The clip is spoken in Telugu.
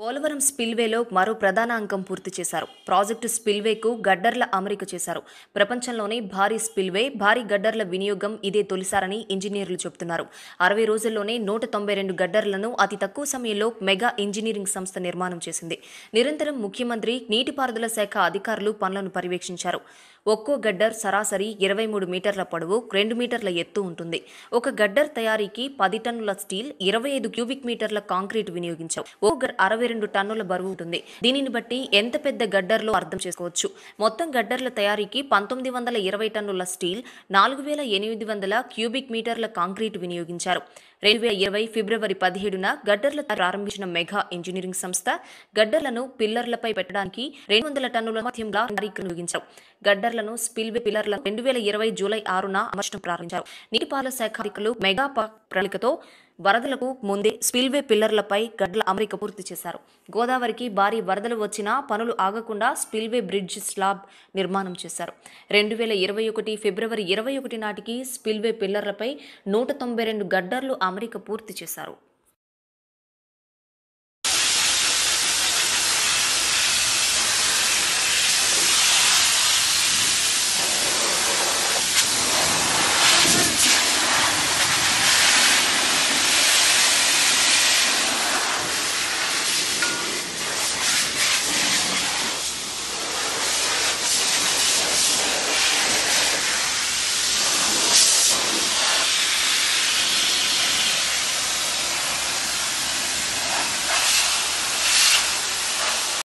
పోలవరం స్పిల్వేలో మరో ప్రధాన అంకం పూర్తి చేశారు ప్రాజెక్టు స్పిల్వేకు గడ్డర్ల అమరిక చేశారు ప్రపంచంలోనే భారీ స్పిల్వే భారీ గడ్డర్ల వినియోగం ఇదే తొలిసారని ఇంజనీర్లు చెబుతున్నారు అరవై రోజుల్లోనే నూట తొంభై రెండు గడ్డర్లను అతి తక్కువ సమయంలో మెగా ఇంజనీరింగ్ సంస్థ నిర్మాణం చేసింది నిరంతరం ముఖ్యమంత్రి నీటిపారుదల శాఖ అధికారులు పనులను పర్యవేక్షించారు ఒక్కో గడ్డర్ సరాసరి ఇరవై మూడు మీటర్ల పొడవు రెండు మీటర్ల ఎత్తు ఉంటుంది ఒక గడ్డర్ తయారీకి పది టన్నుల స్టీల్ ఇరవై ఐదు క్యూబిక్ మీటర్ల కాంక్రీట్ వినియోగించవు ఓ అరవై అరవై రెండు టన్నుల బరువు ఉంటుంది దీనిని బట్టి ఎంత పెద్ద గడ్డర్లో అర్థం చేసుకోవచ్చు మొత్తం గడ్డర్ల తయారీకి పంతొమ్మిది వందల ఇరవై టన్నుల స్టీల్ నాలుగు వేల ఎనిమిది వందల క్యూబిక్ మీటర్ల కాంక్రీట్ వినియోగించారు రెండు వేల ఇరవై ఫిబ్రవరి పదిహేడున గడ్డర్ల ప్రారంభించిన మెగా ఇంజనీరింగ్ సంస్థ గడ్డర్లను పిల్లర్లపై పెట్టడానికి రెండు వందల టన్నుల మధ్యంగా గడ్డర్లను స్పిల్వే పిల్లర్ల రెండు వేల ఇరవై జూలై ఆరున అమర్చడం ప్రారంభించారు నీటిపారుదల శాఖ అధికారులు మెగా ప్రణాళికతో వరదలకు ముందే స్పిల్వే పిల్లర్లపై గడ్డల అమరిక పూర్తి చేశారు గోదావరికి భారీ వరదలు వచ్చినా పనులు ఆగకుండా స్పిల్వే బ్రిడ్జ్ స్లాబ్ నిర్మాణం చేశారు రెండు వేల ఇరవై ఒకటి ఫిబ్రవరి ఇరవై ఒకటి నాటికి స్పిల్వే పిల్లర్లపై నూట తొంభై రెండు గడ్డర్లు అమరిక పూర్తి చేశారు